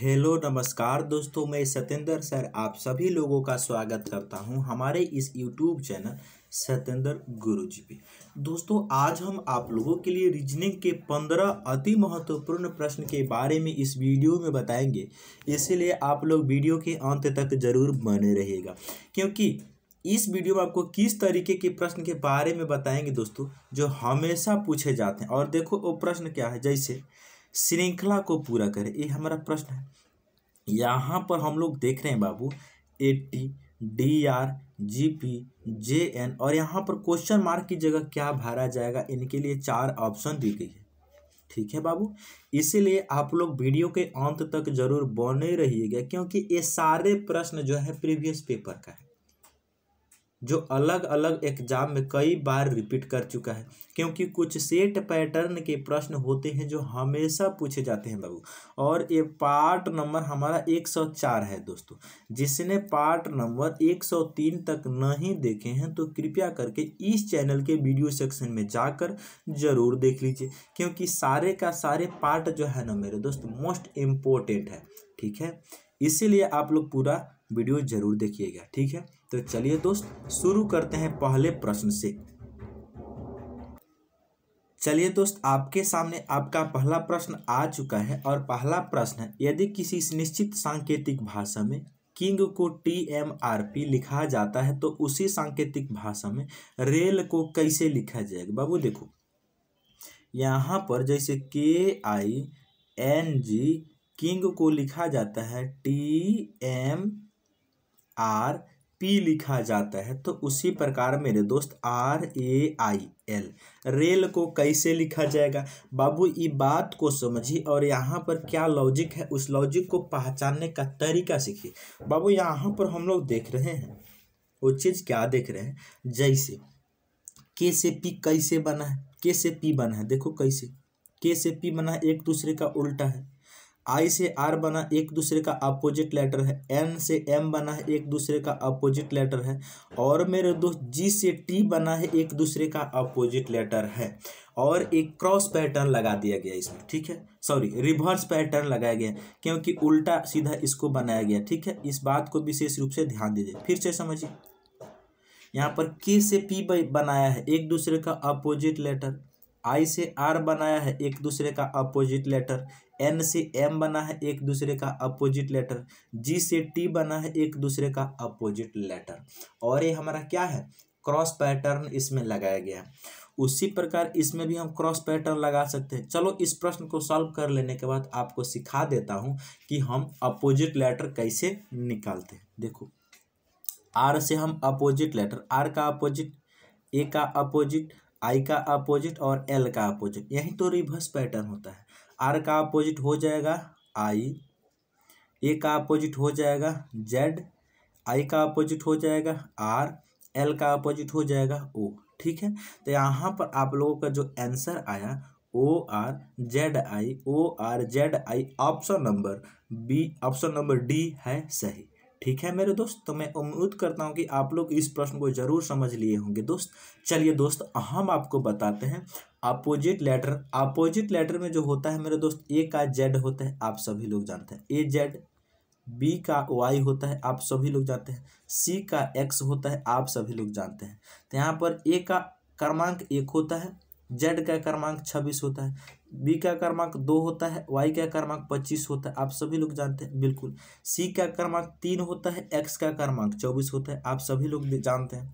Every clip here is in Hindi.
हेलो नमस्कार दोस्तों मैं सत्येंद्र सर आप सभी लोगों का स्वागत करता हूं हमारे इस यूट्यूब चैनल सत्येंद्र गुरु जी पे दोस्तों आज हम आप लोगों के लिए रीजनिंग के पंद्रह अति महत्वपूर्ण प्रश्न के बारे में इस वीडियो में बताएंगे इसीलिए आप लोग वीडियो के अंत तक जरूर बने रहेगा क्योंकि इस वीडियो में आपको किस तरीके के प्रश्न के बारे में बताएंगे दोस्तों जो हमेशा पूछे जाते हैं और देखो वो प्रश्न क्या है जैसे श्रृंखला को पूरा करे ये हमारा प्रश्न है यहाँ पर हम लोग देख रहे हैं बाबू A T D R G P J N और यहाँ पर क्वेश्चन मार्क की जगह क्या भरा जाएगा इनके लिए चार ऑप्शन दी गई है ठीक है बाबू इसीलिए आप लोग वीडियो के अंत तक जरूर बने रहिएगा क्योंकि ये सारे प्रश्न जो है प्रीवियस पेपर का है जो अलग अलग एग्जाम में कई बार रिपीट कर चुका है क्योंकि कुछ सेट पैटर्न के प्रश्न होते हैं जो हमेशा पूछे जाते हैं बाबू और ये पार्ट नंबर हमारा 104 है दोस्तों जिसने पार्ट नंबर 103 तक नहीं देखे हैं तो कृपया करके इस चैनल के वीडियो सेक्शन में जाकर ज़रूर देख लीजिए क्योंकि सारे का सारे पार्ट जो है ना मेरे दोस्त मोस्ट इम्पोर्टेंट है ठीक है इसीलिए आप लोग पूरा वीडियो जरूर देखिएगा ठीक है तो चलिए दोस्त शुरू करते हैं पहले प्रश्न से चलिए दोस्त आपके सामने आपका पहला प्रश्न आ चुका है और पहला प्रश्न है यदि किसी निश्चित सांकेतिक भाषा में किंग को टी एम आर पी लिखा जाता है तो उसी सांकेतिक भाषा में रेल को कैसे लिखा जाएगा बाबू देखो यहाँ पर जैसे के आई एन जी किंग को लिखा जाता है टी एम आर पी लिखा जाता है तो उसी प्रकार मेरे दोस्त R A I L rail को कैसे लिखा जाएगा बाबू ये बात को समझिए और यहाँ पर क्या लॉजिक है उस लॉजिक को पहचानने का तरीका सीखिए बाबू यहाँ पर हम लोग देख रहे हैं वो चीज़ क्या देख रहे हैं जैसे के से पी कैसे बना है के से पी बना है देखो कैसे के से पी बना है एक दूसरे का उल्टा है आई से आर बना एक दूसरे का अपोजिट लेटर है एन से एम बना है एक दूसरे का अपोजिट लेटर है और मेरे दोस्त जी से टी बना है एक दूसरे का अपोजिट लेटर है और एक क्रॉस पैटर्न लगा दिया गया इसमें ठीक है सॉरी रिवर्स पैटर्न लगाया गया क्योंकि उल्टा सीधा इसको बनाया गया ठीक है इस बात को विशेष रूप से ध्यान दीजिए फिर से समझिए यहाँ पर के से पी बनाया है एक दूसरे का अपोजिट लेटर आई से आर बनाया है एक दूसरे का अपोजिट लेटर एन से एम बना है एक दूसरे का अपोजिट लेटर जी से टी बना है एक दूसरे का अपोजिट लेटर और ये हमारा क्या है क्रॉस पैटर्न इसमें लगाया गया है उसी प्रकार इसमें भी हम क्रॉस पैटर्न लगा सकते हैं चलो इस प्रश्न को सॉल्व कर लेने के बाद आपको सिखा देता हूँ कि हम अपोजिट लेटर कैसे निकालते हैं देखो आर से हम अपोजिट लेटर आर का अपोजिट ए का अपोजिट आई का अपोजिट और एल का अपोजिट यही तो रिवर्स पैटर्न होता है आर का अपोजिट हो जाएगा आई ए का अपोजिट हो जाएगा जेड आई का अपोजिट हो जाएगा आर एल का अपोजिट हो जाएगा ओ ठीक है तो यहाँ पर आप लोगों का जो आंसर आया O R Z I O R Z I option number B option number D है सही ठीक है मेरे दोस्त तो मैं उम्मीद करता हूँ कि आप लोग इस प्रश्न को जरूर समझ लिए होंगे दोस्त चलिए दोस्त हम आपको बताते हैं अपोजिट लेटर अपोजिट लेटर में जो होता है मेरे दोस्त ए का जेड होता है आप सभी लोग जानते हैं ए जेड बी का वाई होता है आप सभी लोग जानते हैं सी का एक्स होता है आप सभी लोग जानते हैं तो यहाँ पर ए का क्रमांक एक होता है जेड का क्रमांक छब्बीस होता है बी का क्रमांक दो होता है वाई का क्रमांक पच्चीस होता है आप सभी लोग जानते हैं बिल्कुल सी का क्रमांक तीन होता है एक्स का क्रमांक चौबीस होता है आप सभी लोग जानते हैं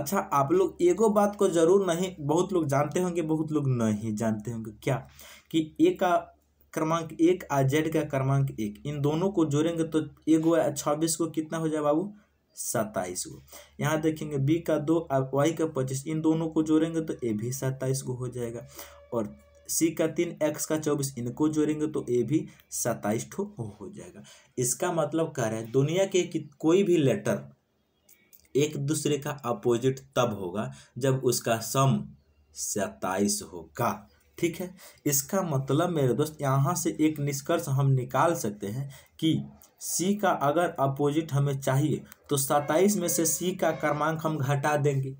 अच्छा आप लोग एगो बात को जरूर नहीं बहुत लोग जानते होंगे बहुत लोग नहीं जानते होंगे क्या कि ए का क्रमांक एक और जेड का क्रमांक एक इन दोनों को जोड़ेंगे तो एगो छब्बीस को कितना हो जाए बाबू सत्ताईस को यहाँ देखेंगे बी का दो और वाई का पच्चीस इन दोनों को जोड़ेंगे तो ए भी सत्ताईस को हो जाएगा और सी का तीन एक्स का चौबीस इनको जोड़ेंगे तो ए भी सत्ताईस ठो हो जाएगा इसका मतलब कह रहे हैं दुनिया के कोई भी लेटर एक दूसरे का अपोजिट तब होगा जब उसका सम सत्ताईस होगा ठीक है इसका मतलब मेरे दोस्त यहाँ से एक निष्कर्ष हम निकाल सकते हैं कि सी का अगर अपोजिट हमें चाहिए तो सत्ताईस में से सी का क्रमांक हम घटा देंगे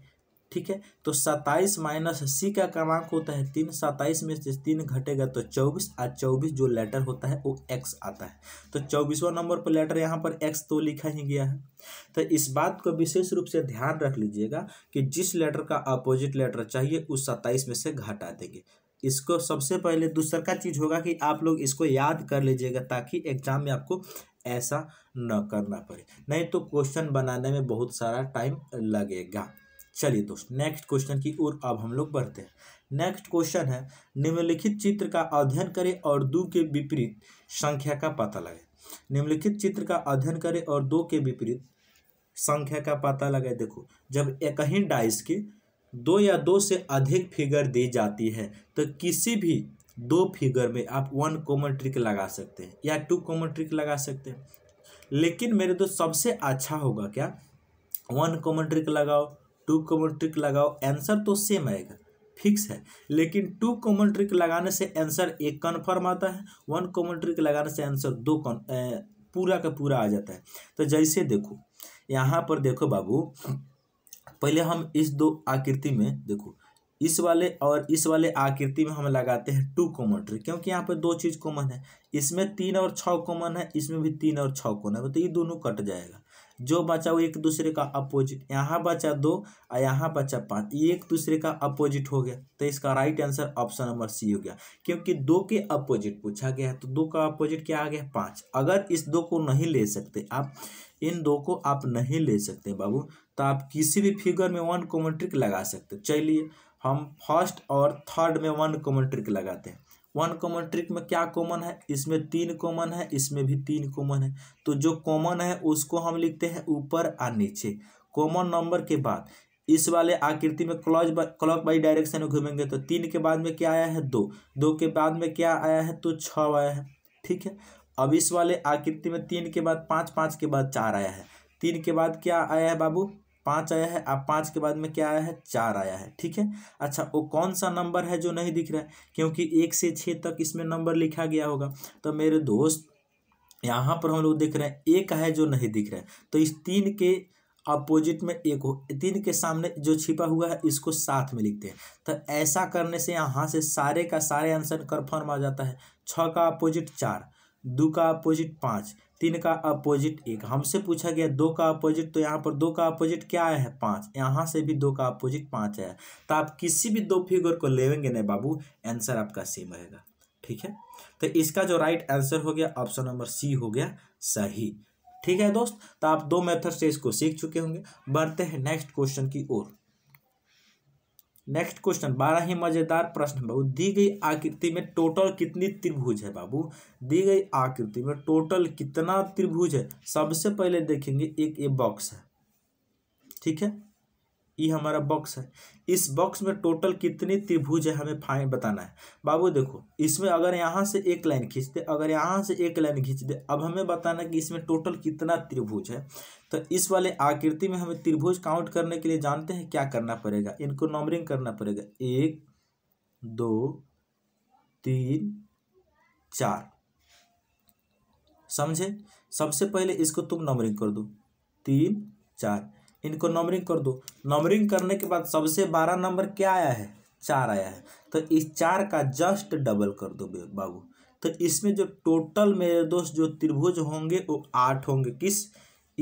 ठीक है तो सत्ताईस माइनस सी का क्रमांक होता है तीन सत्ताईस में से तीन घटेगा तो चौबीस और चौबीस जो लेटर होता है वो एक्स आता है तो चौबीसवा नंबर पर लेटर यहाँ पर एक्स तो लिखा ही गया है तो इस बात को विशेष रूप से ध्यान रख लीजिएगा कि जिस लेटर का अपोजिट लेटर चाहिए उस सत्ताईस में से घटा देंगे इसको सबसे पहले दूसरा का चीज़ होगा कि आप लोग इसको याद कर लीजिएगा ताकि एग्जाम में आपको ऐसा न करना पड़े नहीं तो क्वेश्चन बनाने में बहुत सारा टाइम लगेगा चलिए दोस्तों नेक्स्ट क्वेश्चन की ओर अब हम लोग बढ़ते हैं नेक्स्ट क्वेश्चन है निम्नलिखित चित्र का अध्ययन करें और दो के विपरीत संख्या का पता लगाए निम्नलिखित चित्र का अध्ययन करें और दो के विपरीत संख्या का पता लगाए देखो जब एक ही डाइस की दो या दो से अधिक फिगर दी जाती है तो किसी भी दो फिगर में आप वन कॉमन ट्रिक लगा सकते हैं या टू कॉमन ट्रिक लगा सकते हैं लेकिन मेरे दोस्त सबसे अच्छा होगा क्या वन कॉमन ट्रिक लगाओ टू कॉमन ट्रिक लगाओ आंसर तो सेम आएगा फिक्स है लेकिन टू कॉमन ट्रिक लगाने से आंसर एक कन्फर्म आता है वन कॉमन ट्रिक लगाने से आंसर दो कन पूरा का पूरा आ जाता है तो जैसे देखो यहाँ पर देखो बाबू पहले हम इस दो आकृति में देखो इस वाले और इस वाले आकृति में हम लगाते हैं टू कॉमन ट्रिक क्योंकि यहाँ पर दो चीज़ कॉमन है इसमें तीन और छः कॉमन है इसमें भी तीन और छः कॉमन है तो ये दोनों कट जाएगा जो बचा वो एक दूसरे का अपोजिट यहाँ बचा दो और यहाँ बचा पाँच ये एक दूसरे का अपोजिट हो गया तो इसका right answer option number C हो गया क्योंकि दो के अपोजिट पूछा गया है तो दो का अपोजिट क्या आ गया पाँच अगर इस दो को नहीं ले सकते आप इन दो को आप नहीं ले सकते बाबू तो आप किसी भी फिगर में वन कॉमेट्रिक लगा सकते चलिए हम फर्स्ट और थर्ड में वन कॉमन ट्रिक लगाते हैं वन कॉमन ट्रिक में क्या कॉमन है इसमें तीन कॉमन है इसमें भी तीन कॉमन है तो जो कॉमन है उसको हम लिखते हैं ऊपर और नीचे कॉमन नंबर के बाद इस वाले आकृति में क्लॉज क्लॉक बाई डायरेक्शन में घूमेंगे तो तीन के बाद में क्या आया है दो दो के बाद में क्या आया है तो छ आया है ठीक है अब इस वाले आकृति में तीन के बाद पाँच पाँच के बाद चार आया है तीन के बाद क्या आया है बाबू पाँच आया है अब पाँच के बाद में क्या आया है चार आया है ठीक है अच्छा वो कौन सा नंबर है जो नहीं दिख रहा है क्योंकि एक से छः तक इसमें नंबर लिखा गया होगा तो मेरे दोस्त यहाँ पर हम लोग देख रहे हैं एक है जो नहीं दिख रहा है तो इस तीन के अपोजिट में एक हो तीन के सामने जो छिपा हुआ है इसको साथ में लिखते हैं तो ऐसा करने से यहाँ से सारे का सारे आंसर कन्फर्म आ जाता है छः का अपोजिट चार दो का अपोजिट पाँच तीन का अपोजिट एक हमसे पूछा गया दो का अपोजिट तो यहाँ पर दो का अपोजिट क्या है पाँच यहाँ से भी दो का अपोजिट पाँच है तो आप किसी भी दो फिगर को लेवेंगे ना बाबू आंसर आपका सेम रहेगा ठीक है तो इसका जो राइट आंसर हो गया ऑप्शन नंबर सी हो गया सही ठीक है दोस्त तो आप दो मेथड से इसको सीख चुके होंगे बढ़ते हैं नेक्स्ट क्वेश्चन की ओर नेक्स्ट क्वेश्चन बारह ही मजेदार प्रश्न है बाबू दी गई आकृति में टोटल कितनी त्रिभुज है बाबू दी गई आकृति में टोटल कितना त्रिभुज है सबसे पहले देखेंगे एक ये बॉक्स है ठीक है ये हमारा बॉक्स है इस बॉक्स में टोटल कितने त्रिभुज है हमें फाइन बताना है बाबू देखो इसमें अगर यहाँ से एक लाइन खींच दे अगर यहाँ से एक लाइन खींच दे अब हमें बताना कि इसमें टोटल कितना त्रिभुज है तो इस वाले आकृति में हमें त्रिभुज काउंट करने के लिए जानते हैं क्या करना पड़ेगा इनको नंबरिंग करना पड़ेगा एक दो तीन चार समझे सबसे पहले इसको तुम नंबरिंग कर दो तीन चार इनको नंबरिंग कर दो नंबरिंग करने के बाद सबसे बारह नंबर क्या आया है चार आया है तो इस चार का जस्ट डबल कर दो बाबू तो इसमें जो टोटल मेरे दोस्त जो त्रिभुज होंगे वो आठ होंगे किस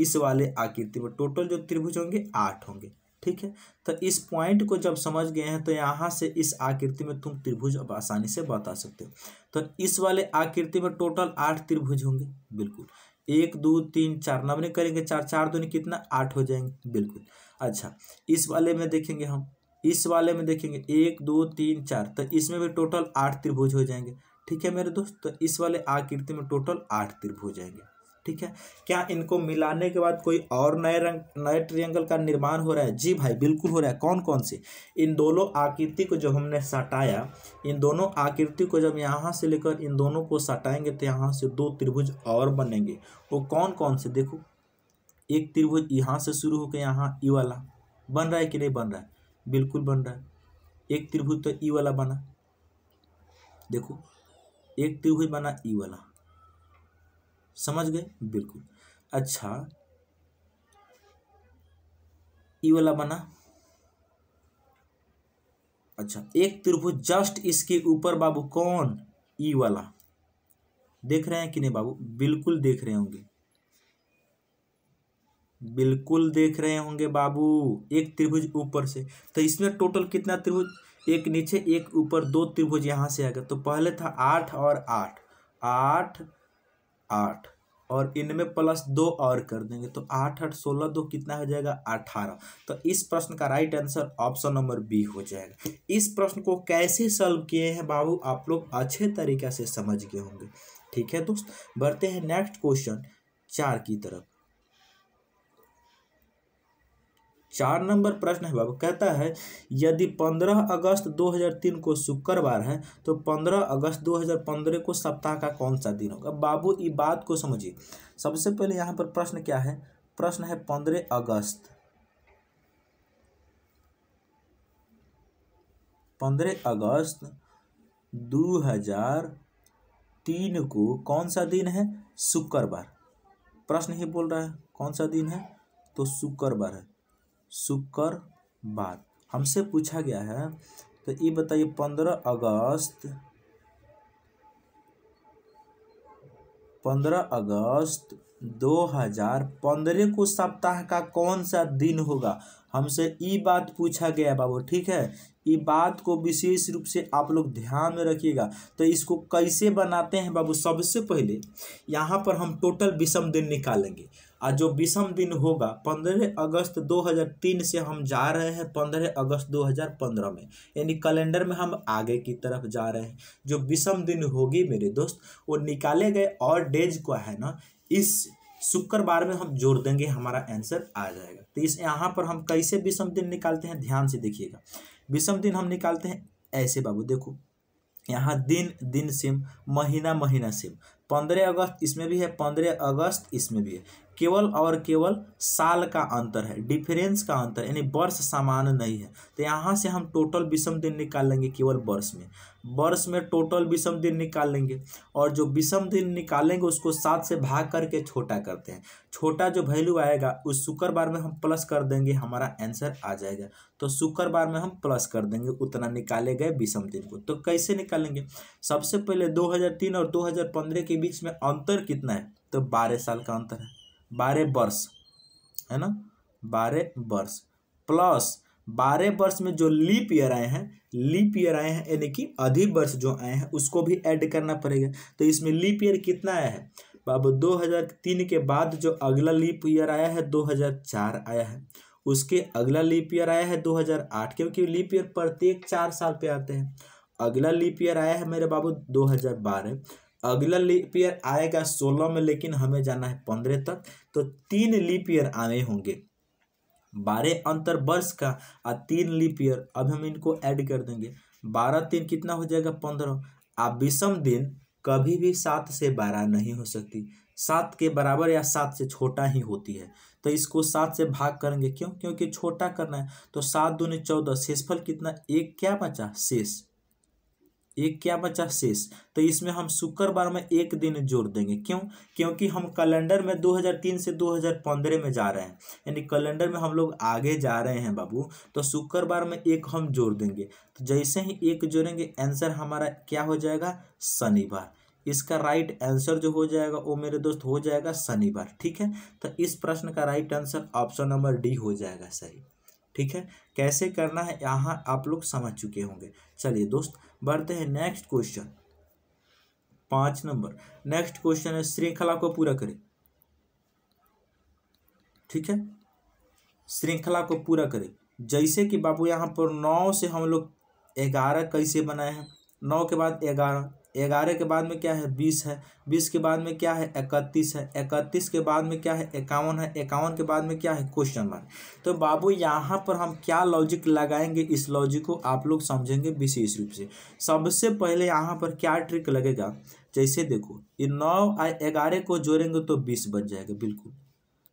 इस वाले आकृति में टोटल जो त्रिभुज होंगे आठ होंगे ठीक है तो इस पॉइंट को जब समझ गए हैं तो यहाँ से इस आकृति में तुम त्रिभुज अब आसानी से बता सकते हो तो इस वाले आकृति में टोटल आठ त्रिभुज होंगे बिल्कुल एक दो तीन चार नवने करेंगे चार चार नहीं कितना आठ हो जाएंगे बिल्कुल अच्छा इस वाले में देखेंगे हम इस वाले में देखेंगे एक दो तीन चार तो इसमें भी टोटल आठ त्रिभुज हो जाएंगे ठीक है मेरे दोस्त तो इस वाले आकृति में टोटल आठ त्रिभुज हो जाएंगे ठीक है क्या इनको मिलाने के बाद कोई और नए रंग नए ट्रियंगल का निर्माण हो रहा है जी भाई बिल्कुल हो रहा है कौन कौन से इन दोनों आकृति को जब हमने सटाया इन दोनों आकृति को जब यहाँ से लेकर इन दोनों को सटाएंगे तो यहाँ से दो त्रिभुज और बनेंगे वो कौन कौन से देखो एक त्रिभुज यहाँ से शुरू होकर यहाँ ई वाला बन रहा है कि नहीं बन रहा है बिल्कुल बन रहा है एक त्रिभुज तो ई वाला बना देखो एक त्रिभुज बना ई वाला समझ गए बिल्कुल अच्छा ये वाला बना अच्छा एक त्रिभुज जस्ट इसके ऊपर बाबू कौन ई वाला देख रहे हैं कि नहीं बाबू बिल्कुल देख रहे होंगे बिल्कुल देख रहे होंगे बाबू एक त्रिभुज ऊपर से तो इसमें टोटल कितना त्रिभुज एक नीचे एक ऊपर दो त्रिभुज यहां से आ गया तो पहले था आठ और आठ आठ आठ और इनमें प्लस दो और कर देंगे तो आठ आठ सोलह दो कितना हो जाएगा अठारह तो इस प्रश्न का right answer option number B हो जाएगा इस प्रश्न को कैसे सॉल्व किए हैं बाबू आप लोग अच्छे तरीके से समझ गए होंगे ठीक है दोस्त बढ़ते हैं नेक्स्ट क्वेश्चन चार की तरफ चार नंबर प्रश्न है बाबू कहता है यदि पंद्रह अगस्त दो हजार तीन को शुक्रवार है तो पंद्रह अगस्त दो हजार पंद्रह को सप्ताह का कौन सा दिन होगा बाबू इस बात को समझिए सबसे पहले यहाँ पर प्रश्न क्या है प्रश्न है पंद्रह अगस्त पंद्रह अगस्त दो हजार तीन को कौन सा दिन है शुक्रवार प्रश्न ही बोल रहा है कौन सा दिन है तो शुक्रवार है शुक्रवार हमसे पूछा गया है तो ये बताइए पंद्रह अगस्त पंद्रह अगस्त दो हजार पंद्रह को सप्ताह का कौन सा दिन होगा हमसे ये बात पूछा गया बाबू ठीक है ये बात को विशेष रूप से आप लोग ध्यान में रखिएगा तो इसको कैसे बनाते हैं बाबू सबसे पहले यहाँ पर हम टोटल विषम दिन निकालेंगे आज जो विषम दिन होगा पंद्रह अगस्त 2003 से हम जा रहे हैं पंद्रह अगस्त 2015 में यानी कैलेंडर में हम आगे की तरफ जा रहे हैं जो विषम दिन होगी मेरे दोस्त वो निकाले गए और डेज को है ना इस शुक्रवार में हम जोड़ देंगे हमारा आंसर आ जाएगा तो इस यहाँ पर हम कैसे विषम दिन निकालते हैं ध्यान से देखिएगा विषम दिन हम निकालते हैं ऐसे बाबू देखो यहाँ दिन दिन सिम महीना महीना सिम पंद्रह अगस्त इसमें भी है पंद्रह अगस्त इसमें भी है केवल और केवल साल का अंतर है डिफरेंस का अंतर यानी वर्ष समान नहीं है तो यहाँ से हम टोटल विषम दिन निकाल लेंगे केवल वर्ष में वर्ष में टोटल विषम दिन निकाल लेंगे और जो विषम दिन निकालेंगे उसको सात से भाग करके छोटा करते हैं छोटा जो वैल्यू आएगा उस शुक्रवार में हम प्लस कर देंगे हमारा आंसर आ जाएगा तो शुक्रवार में हम प्लस कर देंगे उतना निकाले गए विषम दिन को तो कैसे निकालेंगे सबसे पहले दो और दो के बीच में अंतर कितना है तो बारह साल का अंतर है बारह वर्ष है ना बारह वर्ष प्लस बारह वर्ष में जो लीप ईयर आए हैं लीप ईयर आए हैं यानी कि अधिक वर्ष जो आए हैं उसको भी ऐड करना पड़ेगा तो इसमें लीप ईयर कितना आया है बाबू दो हजार तीन के बाद जो अगला लीप ईयर आया है दो हजार चार आया है उसके अगला लीप ईयर आया है दो हजार आठ क्योंकि लीप ईयर प्रत्येक चार साल पे आते हैं अगला लीप ईयर आया है मेरे बाबू दो हजार बारह अगला लीप ईयर आएगा सोलह में लेकिन हमें जाना है पंद्रह तक तो तीन लीप ईयर आने होंगे बारह अंतर वर्ष का और तीन लीप ईयर अब हम इनको ऐड कर देंगे बारह तीन कितना हो जाएगा पंद्रह आप विषम दिन कभी भी सात से बारह नहीं हो सकती सात के बराबर या सात से छोटा ही होती है तो इसको सात से भाग करेंगे क्यों क्योंकि छोटा करना है तो सात दूनी चौदह शेषफल कितना एक क्या बचा शेष एक क्या बचा शेष तो इसमें हम शुक्रवार में एक दिन जोड़ देंगे क्यों क्योंकि हम कैलेंडर में 2003 से 2015 में जा रहे हैं यानी कैलेंडर में हम लोग आगे जा रहे हैं बाबू तो शुक्रवार में एक हम जोड़ देंगे तो जैसे ही एक जोड़ेंगे आंसर हमारा क्या हो जाएगा शनिवार इसका राइट आंसर जो हो जाएगा वो मेरे दोस्त हो जाएगा शनिवार ठीक है तो इस प्रश्न का right answer option number D हो जाएगा सही ठीक है कैसे करना है यहाँ आप लोग समझ चुके होंगे चलिए दोस्त बढ़ते हैं नेक्स्ट क्वेश्चन पांच नंबर नेक्स्ट क्वेश्चन है श्रृंखला को पूरा करें ठीक है श्रृंखला को पूरा करें जैसे कि बाबू यहां पर नौ से हम लोग ग्यारह कैसे बनाए हैं नौ के बाद ग्यारह ग्यारह के बाद में क्या है बीस है बीस के बाद में क्या है इकतीस है इकतीस के बाद में क्या है इक्यावन है इक्यावन के बाद में क्या है क्वेश्चन मार्क तो बाबू यहाँ पर हम क्या लॉजिक लगाएंगे इस लॉजिक को आप लोग समझेंगे विशेष रूप से सबसे पहले यहाँ पर क्या ट्रिक लगेगा जैसे देखो ये नौ ग्यारह को जोड़ेंगे तो बीस बन जाएगा बिल्कुल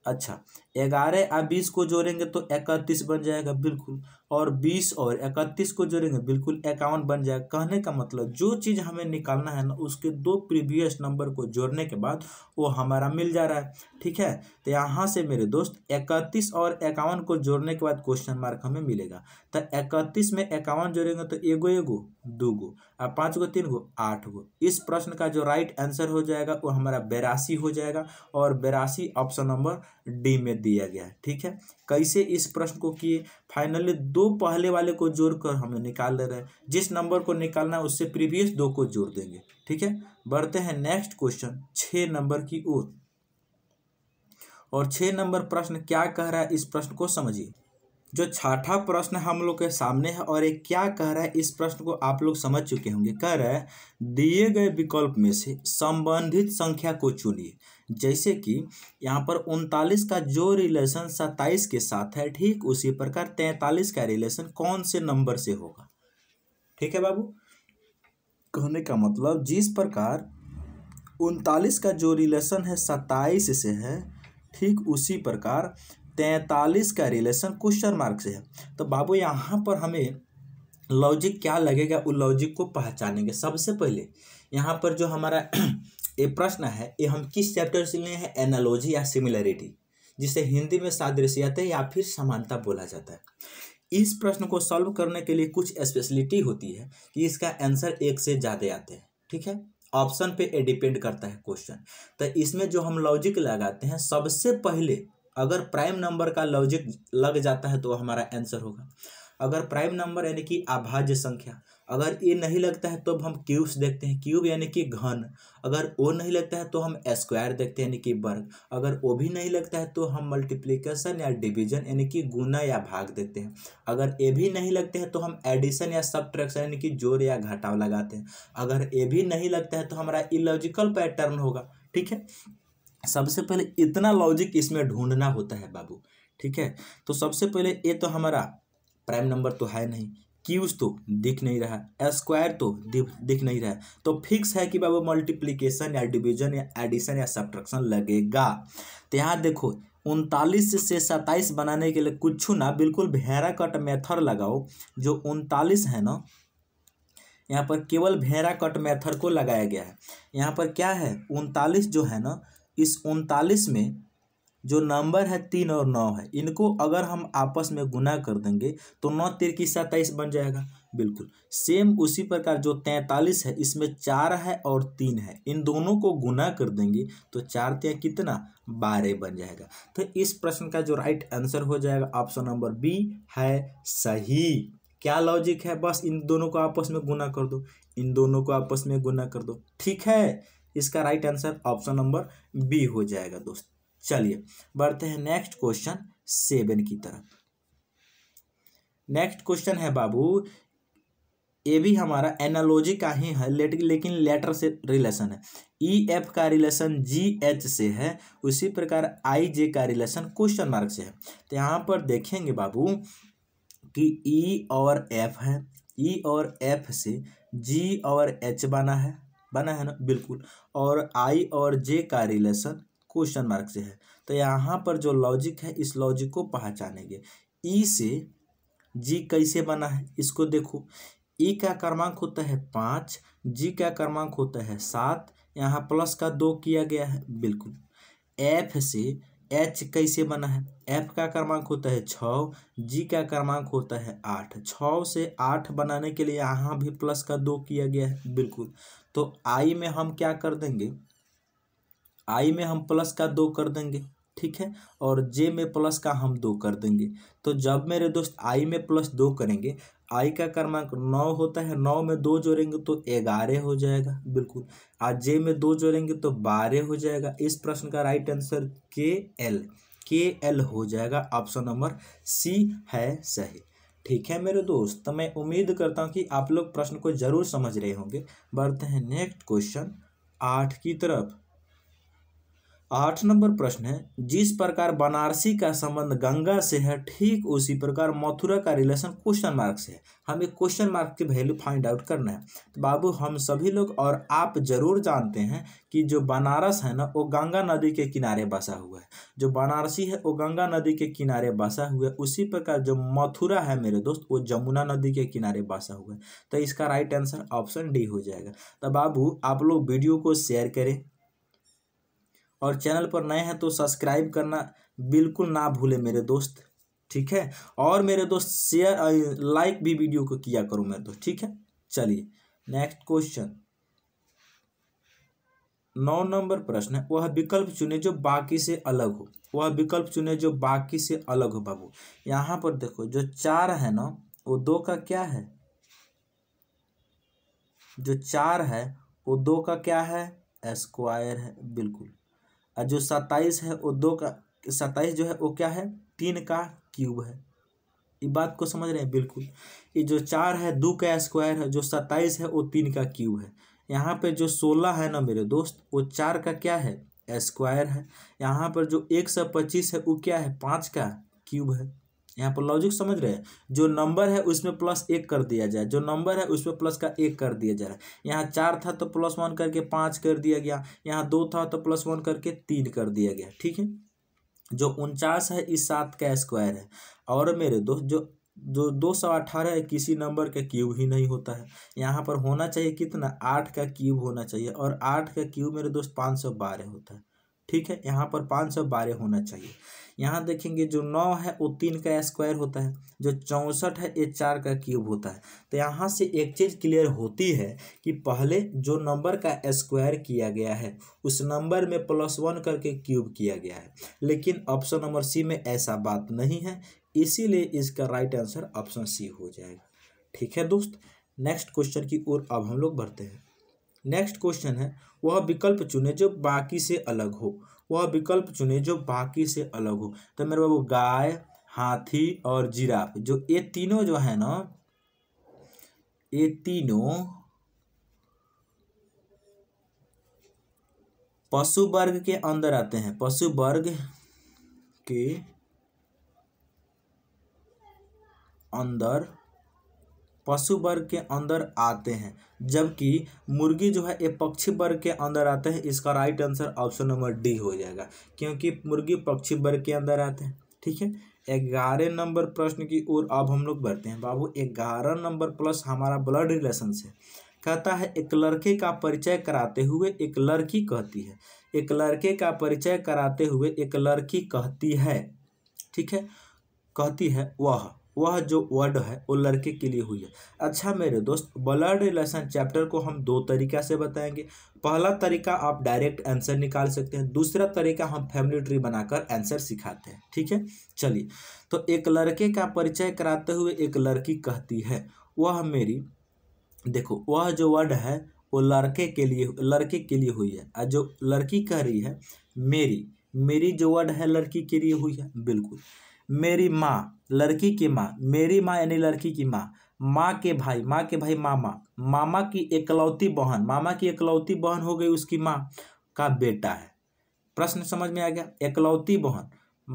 अच्छा ग्यारह और बीस को जोड़ेंगे तो इकतीस बन जाएगा बिल्कुल और बीस और इकतीस को जोड़ेंगे बिल्कुल इक्यावन बन जाएगा कहने का मतलब जो चीज़ हमें निकालना है ना उसके दो प्रीवियस नंबर को जोड़ने के बाद वो हमारा मिल जा रहा है ठीक है तो यहाँ से मेरे दोस्त इकतीस और इक्यावन को जोड़ने के बाद क्वेश्चन मार्क हमें मिलेगा तो इकतीस में इक्यावन जोड़ेंगे तो एगो एगो दो गो और पाँच गो तीन गो आठ गो इस प्रश्न का जो राइट आंसर हो जाएगा वो हमारा बेरासी हो जाएगा और बेरासी ऑप्शन नंबर डी में दिया गया है ठीक है कैसे इस प्रश्न को किए फाइनली दो पहले वाले को जोड़कर हम निकाल ले रहे हैं जिस नंबर को निकालना है उससे प्रीवियस दो को जोड़ देंगे ठीक है बढ़ते हैं नेक्स्ट क्वेश्चन छः नंबर की ओर और छः नंबर प्रश्न क्या कह रहा है इस प्रश्न को समझिए जो छठा प्रश्न हम लोग के सामने है और ये क्या कह रहा है इस प्रश्न को आप लोग समझ चुके होंगे कह रहा है दिए गए विकल्प में से संबंधित संख्या को चुनिए जैसे कि यहाँ पर उनतालीस का जो रिलेशन सत्ताईस के साथ है ठीक उसी प्रकार तैंतालीस का रिलेशन कौन से नंबर से होगा ठीक है बाबू कहने का मतलब जिस प्रकार उनतालीस का जो रिलेशन है सत्ताईस से है ठीक उसी प्रकार तैंतालीस का रिलेशन क्वेश्चन मार्क से है तो बाबू यहाँ पर हमें लॉजिक क्या लगेगा उस लॉजिक को पहचानेंगे सबसे पहले यहाँ पर जो हमारा ये प्रश्न है ये हम किस चैप्टर से लिए हैं एनालॉजी या सिमिलरिटी जिसे हिंदी में सादृश्यता या फिर समानता बोला जाता है इस प्रश्न को सॉल्व करने के लिए कुछ स्पेशलिटी होती है कि इसका आंसर एक से ज़्यादा आते हैं ठीक है ऑप्शन पे ये डिपेंड करता है क्वेश्चन तो इसमें जो हम लॉजिक लगाते हैं सबसे पहले अगर प्राइम नंबर का लॉजिक लग जाता है तो हमारा आंसर होगा अगर प्राइम नंबर यानी कि आभाज्य संख्या अगर ये नहीं लगता है तो हम क्यूब्स देखते हैं क्यूब यानी कि घन अगर ओ नहीं लगता है तो हम स्क्वायर देखते हैं यानी कि वर्ग अगर ओ भी नहीं लगता है तो हम मल्टीप्लिकेशन या डिवीजन यानी कि गुना या भाग देखते हैं अगर ए भी नहीं लगते हैं तो हम एडिशन या सब्ट्रैक्शन यानी कि जोड़ या घटाव लगाते हैं अगर ए भी नहीं लगता है तो हमारा इलॉजिकल पैटर्न होगा ठीक है सबसे पहले इतना लॉजिक इसमें ढूंढना होता है बाबू ठीक है तो सबसे पहले ए तो हमारा प्राइम नंबर तो है नहीं क्यूज तो दिख नहीं रहा स्क्वायर तो दिख नहीं रहा तो फिक्स है कि बाबू मल्टीप्लीकेशन या डिवीजन या एडिशन या सब्ट्रक्शन लगेगा तो यहाँ देखो उनतालीस से सत्ताईस बनाने के लिए कुछ ना बिल्कुल भेरा कट मेथड लगाओ जो उनतालीस है ना यहाँ पर केवल भेरा कट मेथड को लगाया गया है यहाँ पर क्या है उनतालीस जो है ना इस उनतालीस में जो नंबर है तीन और नौ है इनको अगर हम आपस में गुना कर देंगे तो नौ तिरकी सत्ताईस बन जाएगा बिल्कुल सेम उसी प्रकार जो तैंतालीस है इसमें चार है और तीन है इन दोनों को गुना कर देंगे तो चार त्या कितना बारह बन जाएगा तो इस प्रश्न का जो राइट आंसर हो जाएगा ऑप्शन नंबर बी है सही क्या लॉजिक है बस इन दोनों को आपस में गुना कर दो इन दोनों को आपस में गुना कर दो ठीक है इसका right answer option number B हो जाएगा दोस्त चलिए बढ़ते हैं नेक्स्ट क्वेश्चन सेवन की तरफ नेक्स्ट क्वेश्चन है बाबू ये भी हमारा एनालॉजी का ही है लेकिन लेटर से रिलेशन है ई e एफ का रिलेशन जी एच से है उसी प्रकार आई जे का रिलेशन क्वेश्चन मार्क से है तो यहाँ पर देखेंगे बाबू कि ई e और एफ है ई e और एफ से जी और एच बना है बना है ना बिल्कुल और आई और जे का रिलेशन क्वेश्चन मार्क से है तो यहाँ पर जो लॉजिक है इस लॉजिक को पहचानेंगे ई e से जी कैसे बना है इसको देखो ई e का क्रमांक होता है पाँच जी का क्रमांक होता है सात यहाँ प्लस का दो किया गया है बिल्कुल एफ से एच कैसे बना है एफ का क्रमांक होता है छ जी का क्रमांक होता है आठ छ से आठ बनाने के लिए यहाँ भी प्लस का दो किया गया है बिल्कुल तो आई में हम क्या कर देंगे आई में हम प्लस का दो कर देंगे ठीक है और जे में प्लस का हम दो कर देंगे तो जब मेरे दोस्त आई में प्लस दो करेंगे आई का क्रमांक नौ होता है नौ में दो जोड़ेंगे तो ग्यारह हो जाएगा बिल्कुल आज जे में दो जोड़ेंगे तो बारह हो जाएगा इस प्रश्न का right answer K L K L हो जाएगा ऑप्शन नंबर सी है सही ठीक है मेरे दोस्त तो मैं उम्मीद करता हूँ कि आप लोग प्रश्न को जरूर समझ रहे होंगे बढ़ते हैं नेक्स्ट क्वेश्चन आठ की तरफ आठ नंबर प्रश्न है जिस प्रकार बनारसी का संबंध गंगा से है ठीक उसी प्रकार मथुरा का रिलेशन क्वेश्चन मार्क से है हमें क्वेश्चन मार्क की वैल्यू फाइंड आउट करना है तो बाबू हम सभी लोग और आप जरूर जानते हैं कि जो बनारस है ना वो गंगा नदी के किनारे बसा हुआ है जो बनारसी है वो गंगा नदी के किनारे बसा हुआ है उसी प्रकार जो मथुरा है मेरे दोस्त वो जमुना नदी के किनारे बसा हुआ है तो इसका राइट आंसर ऑप्शन डी हो जाएगा तो बाबू आप लोग वीडियो को शेयर करें और चैनल पर नए हैं तो सब्सक्राइब करना बिल्कुल ना भूले मेरे दोस्त ठीक है और मेरे दोस्त शेयर लाइक भी वीडियो को किया करो मेरे दोस्त ठीक है चलिए नेक्स्ट क्वेश्चन नौ नंबर प्रश्न है वह विकल्प चुने जो बाकी से अलग हो वह विकल्प चुने जो बाकी से अलग हो बाबू यहाँ पर देखो जो चार है ना वो दो का क्या है जो चार है वो दो का क्या है स्क्वायर है बिल्कुल जो सत्ताईस है वो दो का सत्ताईस जो है वो क्या है तीन का क्यूब है ये बात को समझ रहे हैं बिल्कुल ये जो चार है दो का स्क्वायर है जो सत्ताईस है वो तीन का क्यूब है यहाँ पे जो सोलह है ना मेरे दोस्त वो चार का क्या है स्क्वायर है यहाँ पर जो एक सौ पच्चीस है वो क्या है पाँच का क्यूब है यहाँ पर लॉजिक समझ रहे हैं जो नंबर है उसमें प्लस एक कर दिया जाए जो नंबर है उसमें प्लस का एक कर दिया जा रहा है यहाँ चार था तो प्लस वन करके पाँच कर दिया गया यहाँ दो था तो प्लस वन करके तीन कर दिया गया ठीक है जो उनचास है इस सात का स्क्वायर है और मेरे दोस्त जो जो दो सौ अठारह है किसी नंबर का क्यूब ही नहीं होता है यहाँ पर होना चाहिए कितना आठ का क्यूब होना चाहिए और आठ का क्यूब मेरे दोस्त पाँच सौ बारह होता है ठीक है यहाँ पर पाँच सौ बारह होना चाहिए यहाँ देखेंगे जो नौ है वो तीन का स्क्वायर होता है जो चौंसठ है ये चार का क्यूब होता है तो यहाँ से एक चीज़ क्लियर होती है कि पहले जो नंबर का स्क्वायर किया गया है उस नंबर में प्लस वन करके क्यूब किया गया है लेकिन ऑप्शन नंबर सी में ऐसा बात नहीं है इसीलिए इसका राइट आंसर ऑप्शन सी हो जाएगा ठीक है दोस्त नेक्स्ट क्वेश्चन की ओर अब हम लोग बढ़ते हैं नेक्स्ट क्वेश्चन है वह विकल्प चुने जो बाकी से अलग हो वह विकल्प चुने जो बाकी से अलग हो तो मेरे बाबू गाय हाथी और जिराफ जो ये तीनों जो है ना ये तीनों पशु वर्ग के अंदर आते हैं पशु वर्ग के अंदर पशु वर्ग के अंदर आते हैं जबकि मुर्गी जो है ये पक्षी वर्ग के अंदर आते हैं इसका right answer option number D हो जाएगा क्योंकि मुर्गी पक्षी वर्ग के अंदर आते हैं ठीक है ग्यारह नंबर प्रश्न की ओर अब हम लोग बढ़ते हैं बाबू ग्यारह नंबर प्लस हमारा ब्लड रिलेशन से कहता है एक लड़के का परिचय कराते हुए एक लड़की कहती है एक लड़के का परिचय कराते हुए एक लड़की कहती है ठीक है कहती है वह वह जो वर्ड है वो लड़के के लिए हुई है अच्छा मेरे दोस्त ब्लड रिलेशन चैप्टर को हम दो तरीका से बताएंगे पहला तरीका आप डायरेक्ट आंसर निकाल सकते हैं दूसरा तरीका हम फैमिली ट्री बनाकर आंसर सिखाते हैं ठीक है चलिए तो एक लड़के का परिचय कराते हुए एक लड़की कहती है वह मेरी देखो वह जो वर्ड है वो लड़के के लिए लड़के के लिए हुई है और जो लड़की कह रही है मेरी मेरी जो वर्ड है लड़की के लिए हुई है बिल्कुल मेरी माँ लड़की की माँ मेरी माँ यानी लड़की की माँ माँ के भाई माँ के भाई मामा मामा की एकलौती बहन मामा की एकलौती बहन हो गई उसकी माँ का बेटा है प्रश्न समझ में आ गया एकलौती बहन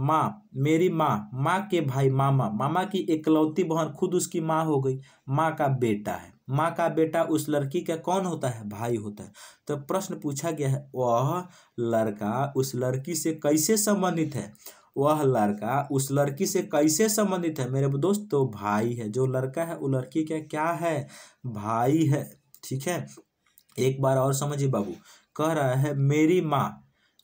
माँ मेरी माँ माँ के भाई मामा मामा की एकलौती बहन खुद उसकी माँ हो गई माँ का बेटा है माँ का बेटा उस लड़की का कौन होता है भाई होता है तो प्रश्न पूछा गया है वह लड़का उस लड़की से कैसे संबंधित है वह लड़का उस लड़की से कैसे संबंधित है मेरे दोस्त तो भाई है जो लड़का है वो लड़की का क्या है भाई है ठीक है एक बार और समझिए बाबू कह रहा है मेरी माँ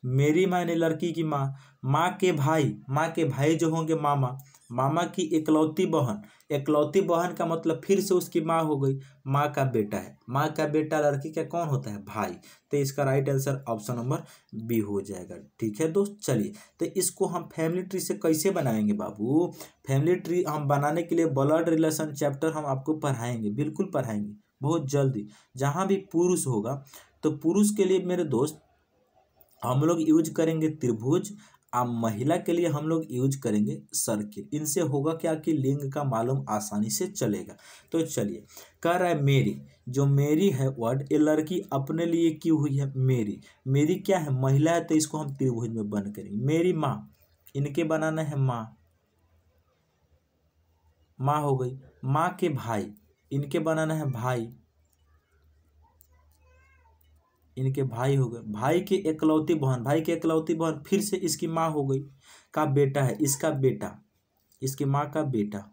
मेरी माँ ने लड़की की माँ माँ के भाई माँ के भाई जो होंगे मामा मामा की एकलौती बहन एकलौती बहन का मतलब फिर से उसकी माँ हो गई माँ का बेटा है माँ का बेटा लड़की का कौन होता है भाई तो इसका right answer option number B हो जाएगा ठीक है दोस्त चलिए तो इसको हम फैमिली ट्री से कैसे बनाएंगे बाबू फैमिली ट्री हम बनाने के लिए ब्लड रिलेशन चैप्टर हम आपको पढ़ाएंगे बिल्कुल पढ़ाएंगे बहुत जल्दी जहाँ भी पुरुष होगा तो पुरुष के लिए मेरे दोस्त हम लोग यूज करेंगे त्रिभुज आप महिला के लिए हम लोग यूज करेंगे सर्किल इनसे होगा क्या कि लिंग का मालूम आसानी से चलेगा तो चलिए कह रहा है मेरी जो मेरी है वर्ड ये लड़की अपने लिए की हुई है मेरी मेरी क्या है महिला है तो इसको हम त्रिभुज में बंद करेंगे मेरी माँ इनके बनाना है माँ माँ हो गई माँ के भाई इनके बनाना है भाई इनके भाई हो गए भाई के एकलौती बहन भाई के एकलौती बहन फिर से इसकी माँ हो गई का बेटा है इसका बेटा इसकी माँ का बेटा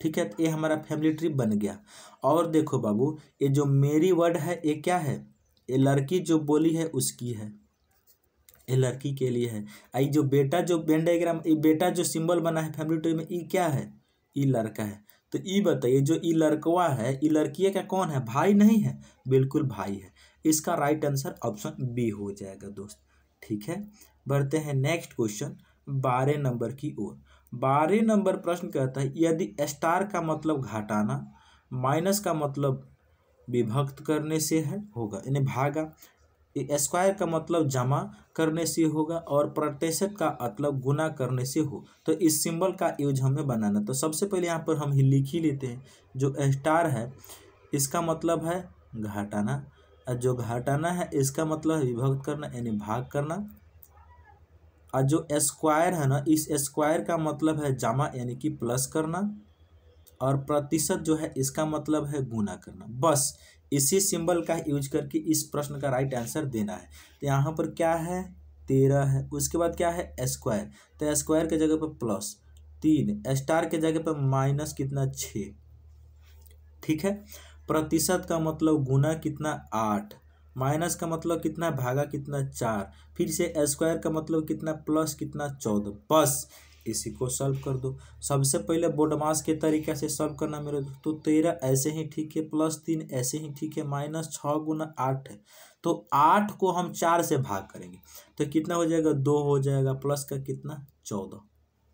ठीक है तो ये हमारा फैमिली ट्री बन गया और देखो बाबू ये जो मेरी वर्ड है ये क्या है ये लड़की जो बोली है उसकी है ये लड़की के लिए है आई जो बेटा जो बेन ये बेटा जो सिंबल बना है फैमिली ट्री में ये क्या है ये लड़का है तो ई बताइए जो ई लड़कवा है ई लड़किया का कौन है भाई नहीं है बिल्कुल भाई है इसका राइट आंसर ऑप्शन बी हो जाएगा दोस्त ठीक है बढ़ते हैं नेक्स्ट क्वेश्चन बारह नंबर की ओर बारह नंबर प्रश्न कहता है यदि स्टार का मतलब घटाना माइनस का मतलब विभक्त करने से है होगा यानी भागा स्क्वायर का मतलब जमा करने से होगा और प्रतिशत का मतलब गुना करने से हो तो इस सिंबल का यूज हमें बनाना तो सबसे पहले यहाँ पर हम लिख ही लेते हैं जो स्टार है इसका मतलब है घटाना और जो घटाना है इसका मतलब विभक्त करना यानी भाग करना और जो स्क्वायर है ना इस स्क्वायर का मतलब है जमा यानी कि प्लस करना और प्रतिशत जो है इसका मतलब है गुना करना बस इसी सिंबल का यूज करके इस प्रश्न का राइट आंसर देना है तो यहाँ पर क्या है तेरह है उसके बाद क्या है स्क्वायर तो स्क्वायर के जगह पर प्लस तीन स्टार के जगह पर माइनस कितना छः ठीक है प्रतिशत का मतलब गुना कितना आठ माइनस का मतलब कितना भागा कितना चार फिर से स्क्वायर का मतलब कितना प्लस कितना चौदह बस इसी को सॉल्व कर दो सबसे पहले बोडमास के तरीका से सॉल्व करना मेरे दोस्तों तो तेरह ऐसे ही ठीक है प्लस तीन ऐसे ही ठीक है माइनस छः गुना आठ है तो आठ को हम चार से भाग करेंगे तो कितना हो जाएगा दो हो जाएगा प्लस का कितना चौदह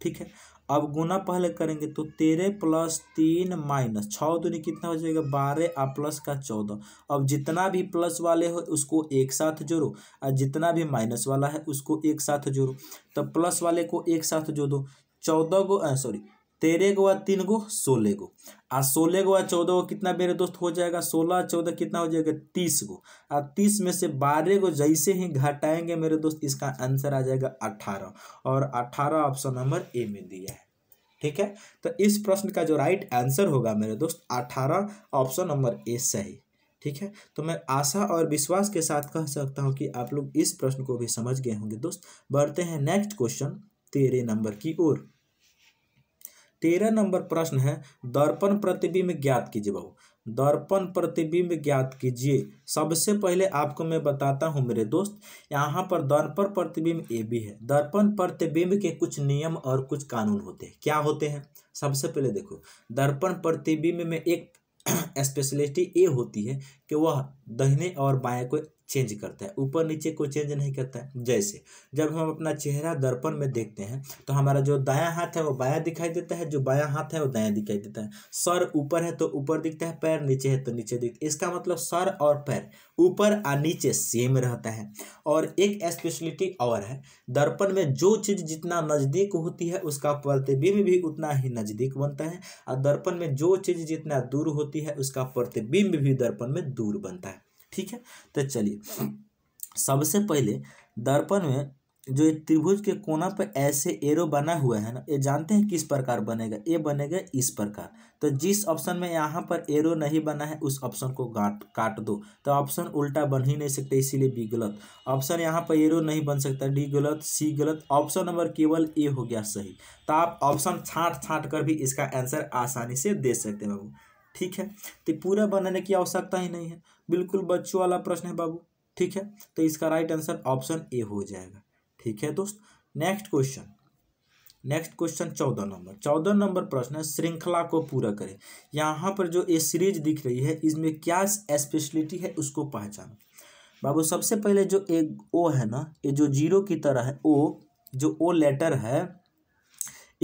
ठीक है अब गुना पहले करेंगे तो तेरह प्लस तीन माइनस छः दूनी कितना हो जाएगा बारह और प्लस का चौदह अब जितना भी प्लस वाले हो उसको एक साथ जोड़ो और जितना भी माइनस वाला है उसको एक साथ जोड़ो तो प्लस वाले को एक साथ जोड़ दो चौदह गो सॉरी तेरह गो और तीन गो सोलह गो और सोलह गो या चौदह गो कितना मेरे दोस्त हो जाएगा सोलह चौदह कितना हो जाएगा तीस गो और तीस में से बारह गो जैसे ही घटाएंगे मेरे दोस्त इसका आंसर आ जाएगा अट्ठारह और अट्ठारह ऑप्शन नंबर ए में दिया है ठीक है तो इस प्रश्न का जो राइट आंसर होगा मेरे दोस्त अठारह ऑप्शन नंबर ए सही ठीक है तो मैं आशा और विश्वास के साथ कह सकता हूँ कि आप लोग इस प्रश्न को भी समझ गए होंगे दोस्त बढ़ते हैं नेक्स्ट क्वेश्चन तेरह नंबर की ओर तेरह नंबर प्रश्न है दर्पण प्रतिबिंब ज्ञात कीजिए बहु दर्पण प्रतिबिंब ज्ञात कीजिए सबसे पहले आपको मैं बताता हूँ मेरे दोस्त यहाँ पर दर्पण प्रतिबिंब ए भी है दर्पण प्रतिबिंब के कुछ नियम और कुछ कानून होते हैं क्या होते हैं सबसे पहले देखो दर्पण प्रतिबिंब में एक स्पेशलिटी ये होती है कि वह दहने और बाएं को चेंज करता है ऊपर नीचे को चेंज नहीं करता है जैसे जब हम अपना चेहरा दर्पण में देखते हैं तो हमारा जो दाया हाथ है वो बाया दिखाई देता है जो बाया हाथ है वो दाया दिखाई देता है सर ऊपर है तो ऊपर दिखता है पैर नीचे है तो नीचे दिखता है इसका मतलब सर और पैर ऊपर और नीचे सेम रहता है और एक स्पेशलिटी और है दर्पण में जो चीज़ जितना नज़दीक होती है उसका प्रतिबिंब भी उतना ही नज़दीक बनता है और दर्पण में जो चीज़ जितना दूर होती है उसका प्रतिबिंब भी दर्पण में दूर बनता है ठीक है तो चलिए सबसे पहले दर्पण में जो त्रिभुज के कोना पर ऐसे एरो बना हुआ है ना ये जानते हैं किस प्रकार बनेगा ये बनेगा इस प्रकार तो जिस ऑप्शन में यहाँ पर एरो नहीं बना है उस ऑप्शन को काट काट दो तो ऑप्शन उल्टा बन ही नहीं सकते इसीलिए बी गलत ऑप्शन यहाँ पर एरो नहीं बन सकता डी गलत सी गलत ऑप्शन नंबर केवल ए हो गया सही तो आप ऑप्शन छाँट छाँट कर भी इसका आंसर आसानी से दे सकते हैं बाबू ठीक है तो पूरा बनाने की आवश्यकता ही नहीं है बिल्कुल बच्चों वाला प्रश्न है बाबू ठीक है तो इसका राइट आंसर ऑप्शन ए हो जाएगा ठीक है दोस्त नेक्स्ट क्वेश्चन नेक्स्ट क्वेश्चन चौदह नंबर चौदह नंबर प्रश्न है श्रृंखला को पूरा करें यहाँ पर जो ये सीरीज दिख रही है इसमें क्या स्पेशलिटी है उसको पहचानो बाबू सबसे पहले जो एक ओ है ना ये जो जीरो की तरह है ओ जो ओ लेटर है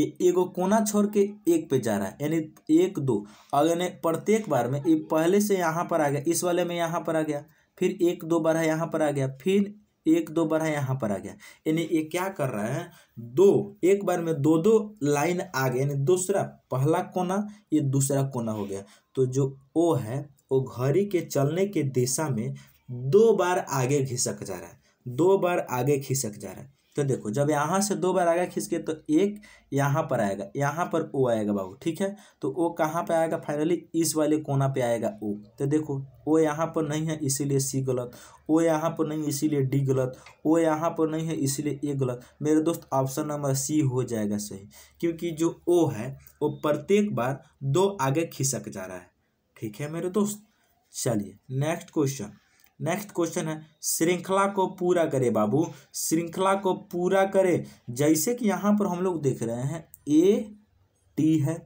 ये एगो कोना छोड़ के एक पे जा रहा है यानी एक दो और यानी प्रत्येक बार में ये पहले से यहाँ पर आ गया इस वाले में यहाँ पर आ गया फिर एक दो बारह यहाँ पर आ गया फिर एक दो बारह यहाँ पर आ गया यानी ये क्या कर रहा है दो एक बार में दो दो लाइन आ गया यानी दूसरा पहला कोना ये दूसरा कोना हो गया तो जो ओ है वो घड़ी के चलने के दिशा में दो बार आगे घिसक जा रहा है दो बार आगे खिसक जा रहा है तो देखो जब यहाँ से दो बार आगे खींच के तो एक यहाँ पर आएगा यहाँ पर ओ आएगा बाबू ठीक है तो ओ कहाँ पे आएगा फाइनली इस वाले कोना पे आएगा ओ तो देखो ओ यहाँ पर नहीं है इसीलिए सी गलत ओ यहाँ पर नहीं इसीलिए डी गलत ओ यहाँ पर नहीं है इसीलिए ए गलत मेरे दोस्त ऑप्शन नंबर सी हो जाएगा सही क्योंकि जो ओ है वो प्रत्येक बार दो आगे खिसक जा रहा है ठीक है मेरे दोस्त चलिए नेक्स्ट क्वेश्चन नेक्स्ट क्वेश्चन है श्रृंखला को पूरा करे बाबू श्रृंखला को पूरा करे जैसे कि यहाँ पर हम लोग देख रहे हैं ए टी है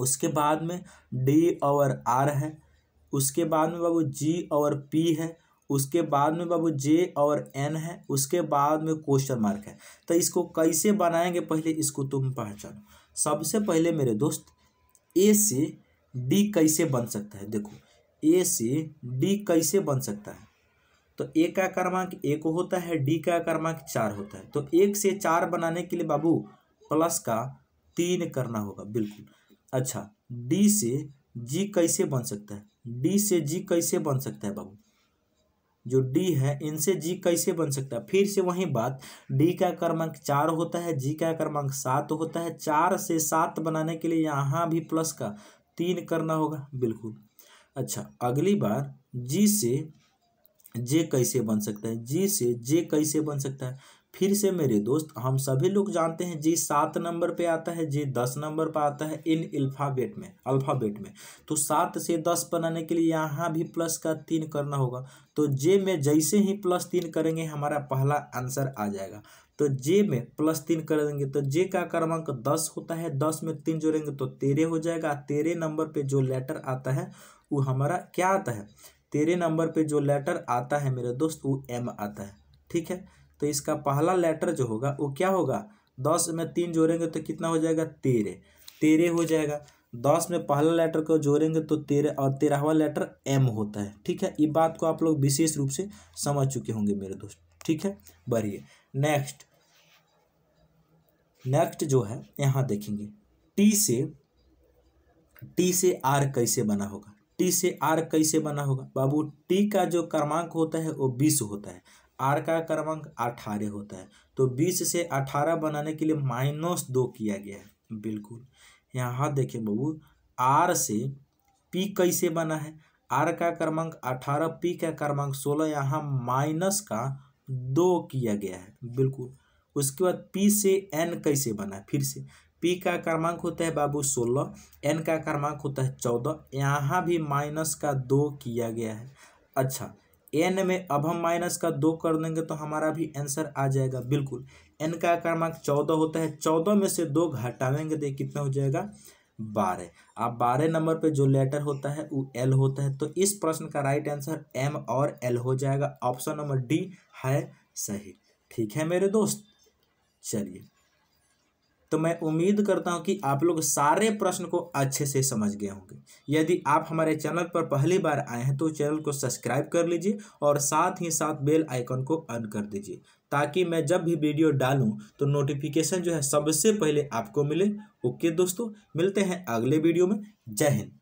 उसके बाद में डी और आर है उसके बाद में बाबू जी और पी है उसके बाद में बाबू जे और एन है उसके बाद में क्वेश्चन मार्क है तो इसको कैसे बनाएंगे पहले इसको तुम पहचानो सबसे पहले मेरे दोस्त ए से डी कैसे बन सकता है देखो ए से डी कैसे बन सकता है तो ए का क्रमांक एक होता है डी का क्रमांक चार होता है तो एक से चार बनाने के लिए बाबू प्लस का तीन करना होगा बिल्कुल अच्छा डी से जी कैसे बन सकता है डी से जी कैसे बन सकता है बाबू जो डी है इनसे जी कैसे बन सकता है फिर से वही बात डी का क्रमांक चार होता है जी का क्रमांक सात होता है चार से सात बनाने के लिए यहाँ भी प्लस का तीन करना होगा बिल्कुल अच्छा अगली बार जी से जे कैसे बन सकता है जी से जे कैसे बन सकता है फिर से मेरे दोस्त हम सभी लोग जानते हैं जी सात नंबर पे आता है जी दस नंबर पर आता है इन अल्फ़ाबेट में अल्फ़ाबेट में तो सात से दस बनाने के लिए यहाँ भी प्लस का तीन करना होगा तो जे में जैसे ही प्लस तीन करेंगे हमारा पहला आंसर आ जाएगा तो जे में प्लस तीन कर देंगे तो जे का क्रमांक दस होता है दस में तीन जोड़ेंगे तो तेरह हो जाएगा तेरह नंबर पे जो लेटर आता है वो हमारा क्या आता है तेरे नंबर पे जो लेटर आता है मेरे दोस्त वो एम आता है ठीक है तो इसका पहला लेटर जो होगा वो क्या होगा दस में तीन जोड़ेंगे तो कितना हो जाएगा तेरह तेरह हो जाएगा दस में पहला लेटर को जोड़ेंगे तो तेरह और तेरहवा लेटर एम होता है ठीक है ये बात को आप लोग विशेष रूप से समझ चुके होंगे मेरे दोस्त ठीक है बढ़िए नेक्स्ट नेक्स्ट जो है यहाँ देखेंगे टी से टी से आर कैसे बना होगा टी से आर कैसे बना होगा बाबू टी का जो क्रमांक होता है वो बीस होता है आर का क्रमांक अठारह होता है तो बीस से अठारह बनाने के लिए माइनस दो किया गया है बिल्कुल यहाँ देखिए बाबू आर से पी कैसे बना है आर का क्रमांक अठारह पी का क्रमांक सोलह यहाँ माइनस का दो किया गया है बिल्कुल उसके बाद पी से एन कैसे बना फिर से पी का क्रमांक होता है बाबू सोलह एन का क्रमांक होता है चौदह यहाँ भी माइनस का दो किया गया है अच्छा एन में अब हम माइनस का दो कर देंगे तो हमारा भी आंसर आ जाएगा बिल्कुल एन का क्रमांक चौदह होता है चौदह में से दो घटावेंगे तो कितना हो जाएगा बारह आप बारह नंबर पे जो लेटर होता है वो एल होता है तो इस प्रश्न का राइट आंसर एम और एल हो जाएगा ऑप्शन नंबर डी है सही ठीक है मेरे दोस्त चलिए तो मैं उम्मीद करता हूं कि आप लोग सारे प्रश्न को अच्छे से समझ गए होंगे यदि आप हमारे चैनल पर पहली बार आए हैं तो चैनल को सब्सक्राइब कर लीजिए और साथ ही साथ बेल आइकन को ऑन कर दीजिए ताकि मैं जब भी वीडियो डालूं तो नोटिफिकेशन जो है सबसे पहले आपको मिले ओके दोस्तों मिलते हैं अगले वीडियो में जय हिंद